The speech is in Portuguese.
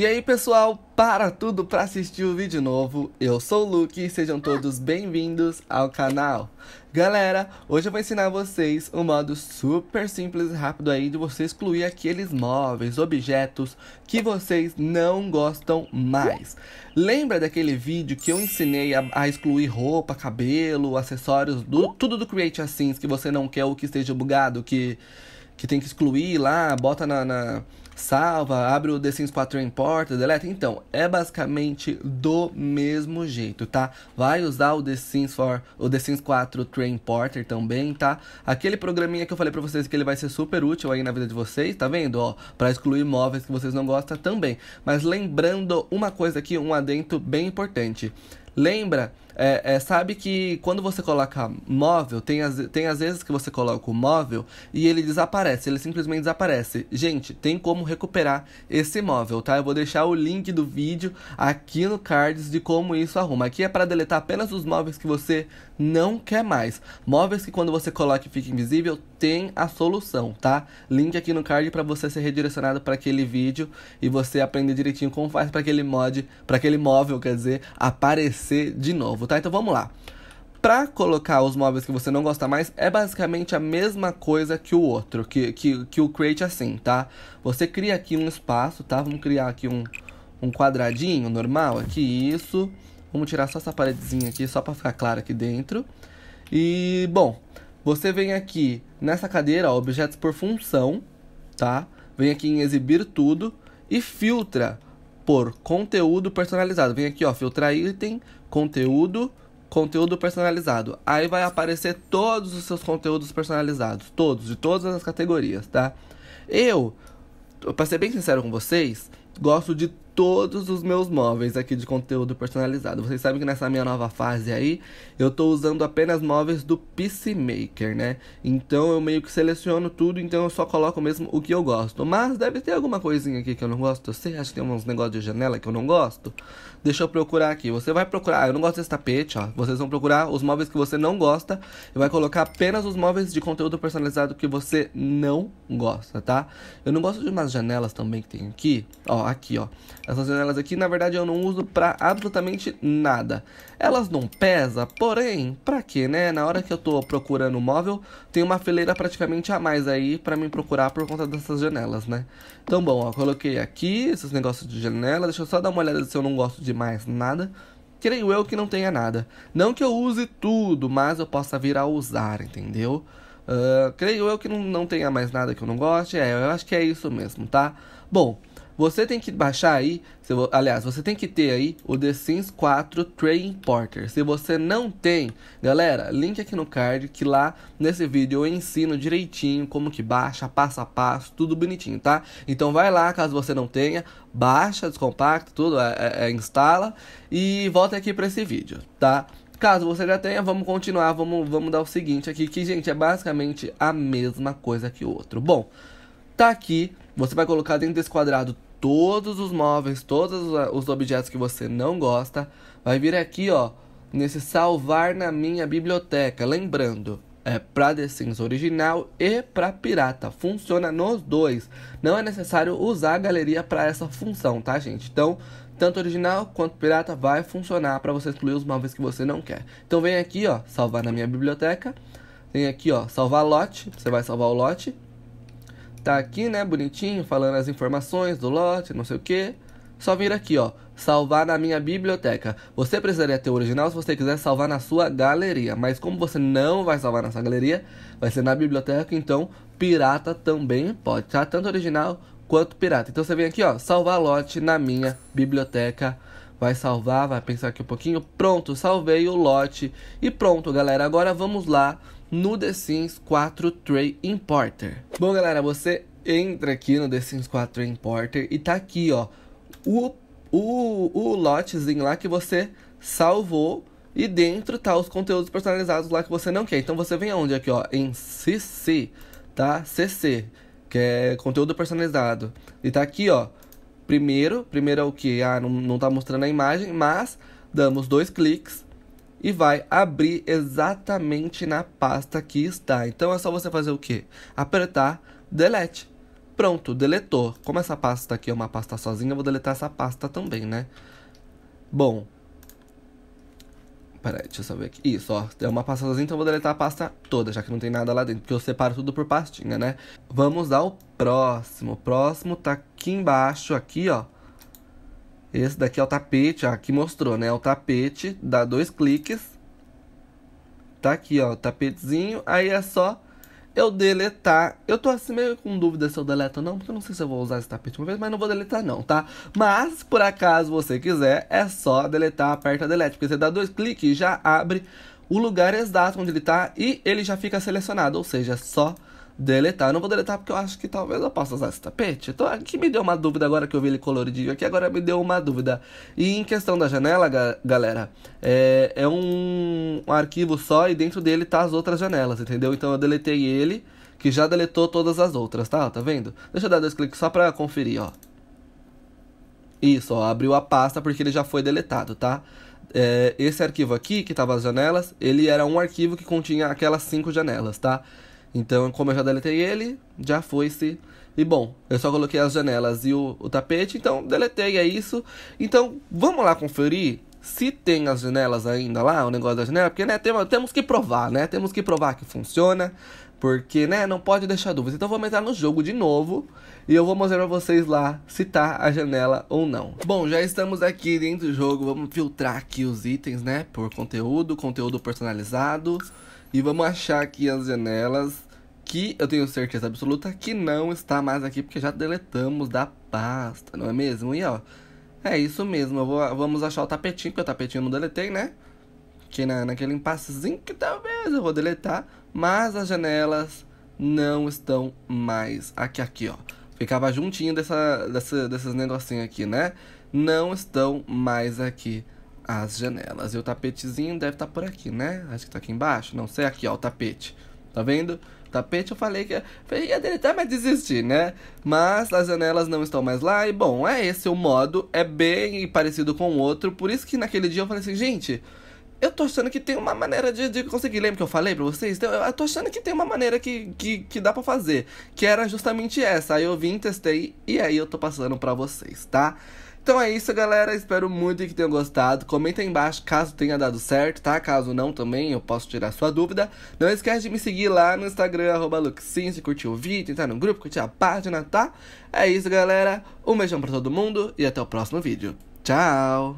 E aí pessoal, para tudo para assistir o vídeo novo, eu sou o Luke e sejam todos bem-vindos ao canal. Galera, hoje eu vou ensinar vocês um modo super simples e rápido aí de você excluir aqueles móveis, objetos que vocês não gostam mais. Lembra daquele vídeo que eu ensinei a, a excluir roupa, cabelo, acessórios, do, tudo do Create Assins que você não quer ou que esteja bugado, que, que tem que excluir lá, bota na, na salva, abre o The Sims 4 importa, deleta. Então, é basicamente do mesmo jeito, tá? Vai usar o The Sims, for, o The Sims 4 Train Porter também, tá? Aquele programinha que eu falei pra vocês que ele vai ser super útil aí na vida de vocês, tá vendo? Ó, pra excluir móveis que vocês não gostam também. Mas lembrando uma coisa aqui, um adendo bem importante. Lembra é, é, sabe que quando você coloca móvel, tem, as, tem às vezes que você coloca o móvel e ele desaparece, ele simplesmente desaparece. Gente, tem como recuperar esse móvel, tá? Eu vou deixar o link do vídeo aqui no cards de como isso arruma. Aqui é para deletar apenas os móveis que você não quer mais. Móveis que quando você coloca e fica invisível, tem a solução, tá? Link aqui no card para você ser redirecionado para aquele vídeo e você aprender direitinho como faz para aquele mod, para aquele móvel, quer dizer, aparecer de novo novo, tá? Então vamos lá. Para colocar os móveis que você não gosta mais, é basicamente a mesma coisa que o outro, que, que, que o Create assim, tá? Você cria aqui um espaço, tá? Vamos criar aqui um, um quadradinho normal, aqui isso. Vamos tirar só essa paredezinha aqui, só para ficar claro aqui dentro. E, bom, você vem aqui nessa cadeira, ó, objetos por função, tá? Vem aqui em exibir tudo e filtra por conteúdo personalizado. Vem aqui, ó, filtrar item, conteúdo, conteúdo personalizado. Aí vai aparecer todos os seus conteúdos personalizados, todos, de todas as categorias, tá? Eu, pra ser bem sincero com vocês, gosto de todos os meus móveis aqui de conteúdo personalizado. Vocês sabem que nessa minha nova fase aí, eu tô usando apenas móveis do PC Maker, né? Então eu meio que seleciono tudo, então eu só coloco mesmo o que eu gosto. Mas deve ter alguma coisinha aqui que eu não gosto. Eu sei, acho que tem é uns negócios de janela que eu não gosto. Deixa eu procurar aqui. Você vai procurar, ah, eu não gosto desse tapete, ó. Vocês vão procurar os móveis que você não gosta e vai colocar apenas os móveis de conteúdo personalizado que você não gosta, tá? Eu não gosto de umas janelas também que tem aqui, ó, aqui, ó. Essas janelas aqui, na verdade, eu não uso pra absolutamente nada. Elas não pesam, porém, pra quê, né? Na hora que eu tô procurando o móvel, tem uma fileira praticamente a mais aí pra mim procurar por conta dessas janelas, né? Então, bom, ó, coloquei aqui esses negócios de janela. Deixa eu só dar uma olhada se eu não gosto de de mais nada, creio eu que não tenha nada. Não que eu use tudo, mas eu possa vir a usar, entendeu? Uh, creio eu que não, não tenha mais nada que eu não goste. É, eu acho que é isso mesmo, tá? Bom, você tem que baixar aí, aliás, você tem que ter aí o The Sims 4 Train Importer. Se você não tem, galera, link aqui no card que lá nesse vídeo eu ensino direitinho como que baixa, passo a passo, tudo bonitinho, tá? Então vai lá, caso você não tenha, baixa, descompacta, tudo, é, é, é instala e volta aqui para esse vídeo, tá? Caso você já tenha, vamos continuar, vamos, vamos dar o seguinte aqui, que gente, é basicamente a mesma coisa que o outro. Bom tá aqui. Você vai colocar dentro desse quadrado todos os móveis, todos os objetos que você não gosta. Vai vir aqui, ó, nesse salvar na minha biblioteca. Lembrando, é para The Sims original e para pirata. Funciona nos dois. Não é necessário usar a galeria para essa função, tá, gente? Então, tanto original quanto pirata vai funcionar para você excluir os móveis que você não quer. Então, vem aqui, ó, salvar na minha biblioteca. Tem aqui, ó, salvar lote. Você vai salvar o lote tá aqui, né, bonitinho, falando as informações do lote, não sei o que. Só vir aqui, ó, salvar na minha biblioteca. Você precisaria ter o original se você quiser salvar na sua galeria, mas como você não vai salvar na sua galeria, vai ser na biblioteca, então pirata também pode, tá? Tanto original quanto pirata. Então você vem aqui, ó, salvar lote na minha biblioteca. Vai salvar, vai pensar aqui um pouquinho. Pronto, salvei o lote. E pronto, galera. Agora vamos lá no The Sims 4 Tray Importer. Bom, galera, você entra aqui no The Sims 4 Tray Importer e tá aqui, ó, o, o, o lotezinho lá que você salvou e dentro tá os conteúdos personalizados lá que você não quer. Então você vem aonde aqui, ó, em CC, tá? CC, que é conteúdo personalizado. E tá aqui, ó, primeiro, primeiro é o que? Ah, não, não tá mostrando a imagem, mas damos dois cliques e vai abrir exatamente na pasta que está. Então é só você fazer o que, Apertar delete. Pronto, deletou. Como essa pasta aqui é uma pasta sozinha, eu vou deletar essa pasta também, né? Bom. Peraí, deixa eu só ver aqui. Isso, ó. É uma pasta sozinha, então eu vou deletar a pasta toda, já que não tem nada lá dentro. Porque eu separo tudo por pastinha, né? Vamos ao próximo. O próximo tá aqui embaixo, aqui, ó. Esse daqui é o tapete, aqui mostrou, né? É o tapete, dá dois cliques. Tá aqui, ó, o tapetezinho. Aí é só eu deletar. Eu tô assim meio com dúvida se eu deleto ou não, porque eu não sei se eu vou usar esse tapete uma vez, mas não vou deletar não, tá? Mas, por acaso você quiser, é só deletar, aperta delete, porque você dá dois cliques e já abre o lugar exato onde ele tá e ele já fica selecionado, ou seja, é só deletar. Eu não vou deletar porque eu acho que talvez eu possa usar esse tapete. Então, aqui me deu uma dúvida agora que eu vi ele coloridinho aqui, agora me deu uma dúvida. E em questão da janela, ga galera, é, é um, um, arquivo só e dentro dele tá as outras janelas, entendeu? Então eu deletei ele, que já deletou todas as outras, tá? Tá vendo? Deixa eu dar dois cliques só pra conferir, ó. Isso, ó, abriu a pasta porque ele já foi deletado, tá? É, esse arquivo aqui, que tava as janelas, ele era um arquivo que continha aquelas cinco janelas, tá? Então, como eu já deletei ele, já foi-se. E bom, eu só coloquei as janelas e o, o tapete, então deletei, é isso. Então, vamos lá conferir se tem as janelas ainda lá, o negócio da janela, porque né, tem, temos que provar, né? Temos que provar que funciona, porque né, não pode deixar dúvidas. Então vamos entrar no jogo de novo e eu vou mostrar pra vocês lá se tá a janela ou não. Bom, já estamos aqui dentro do jogo, vamos filtrar aqui os itens, né? Por conteúdo, conteúdo personalizado. E vamos achar aqui as janelas que eu tenho certeza absoluta que não está mais aqui, porque já deletamos da pasta, não é mesmo? E ó, é isso mesmo, vou, vamos achar o tapetinho, porque o tapetinho eu não deletei, né? Que na, naquele impassezinho que talvez eu vou deletar, mas as janelas não estão mais aqui, aqui ó. Ficava juntinho dessa, dessa, desses negocinhos aqui, né? Não estão mais aqui as janelas. E o tapetezinho deve estar tá por aqui, né? Acho que tá aqui embaixo. Não sei, aqui, ó, o tapete. Tá vendo? Tapete eu falei que é eu ia deletar, mas desisti, né? Mas as janelas não estão mais lá. E bom, é esse o modo. É bem parecido com o outro. Por isso que naquele dia eu falei assim, gente. Eu tô achando que tem uma maneira de, de conseguir. Lembra que eu falei pra vocês? Então, eu, eu tô achando que tem uma maneira que, que, que dá pra fazer. Que era justamente essa. Aí eu vim, testei e aí eu tô passando pra vocês, tá? Tá? Então é isso, galera. Espero muito que tenham gostado. Comenta aí embaixo caso tenha dado certo, tá? Caso não também, eu posso tirar sua dúvida. Não esquece de me seguir lá no Instagram, arroba Luxin, se curtiu o vídeo, entrar no grupo, curtir a página, tá? É isso, galera. Um beijão pra todo mundo e até o próximo vídeo. Tchau!